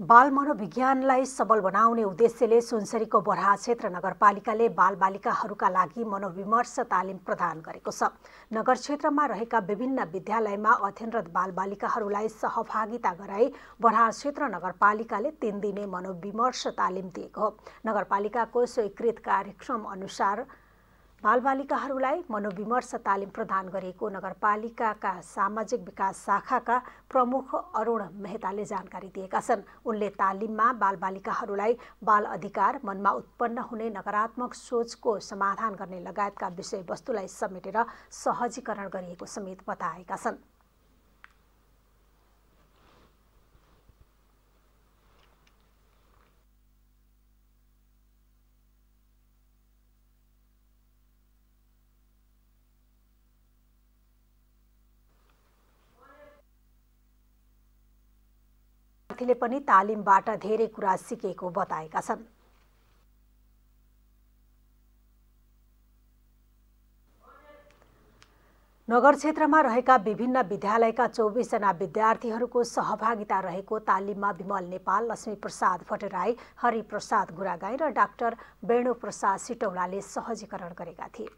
बाल मनोविज्ञानलाई सबल बनाउने उद्देश्यले सुनसरीको बरहा क्षेत्र नगरपालिकाले बालबालिकाहरूका लागि मनोविमर्श तालिम प्रदान गरेको छ नगर क्षेत्रमा रहेका विभिन्न विद्यालयमा अध्ययनरत बालबालिकाहरूलाई सहभागिता गराई बरहा क्षेत्र नगरपालिकाले तिन दिने मनोविमर्श तालिम दिएको हो नगरपालिकाको स्वीकृत कार्यक्रम अनुसार बालबालिकाहरूलाई मनोविमर्श तालिम प्रदान गरेको नगरपालिकाका सामाजिक विकास शाखाका प्रमुख अरुण मेहताले जानकारी दिएका छन् उनले तालिममा बालबालिकाहरूलाई बाल अधिकार मनमा उत्पन्न हुने नकारात्मक सोचको समाधान गर्ने लगायतका विषयवस्तुलाई समेटेर सहजीकरण गरिएको समेत बताएका छन् विद्यार्थीले पनि तालिमबाट धेरै कुरा सिकेको बताएका छन् नगर क्षेत्रमा रहेका विभिन्न विद्यालयका चौबिसजना विद्यार्थीहरूको सहभागिता रहेको तालिममा विमल नेपाल लक्ष्मीप्रसाद भट्टराई हरिप्रसाद गुरागाई र डाक्टर वेणुप्रसाद सिटौलाले सहजीकरण गरेका थिए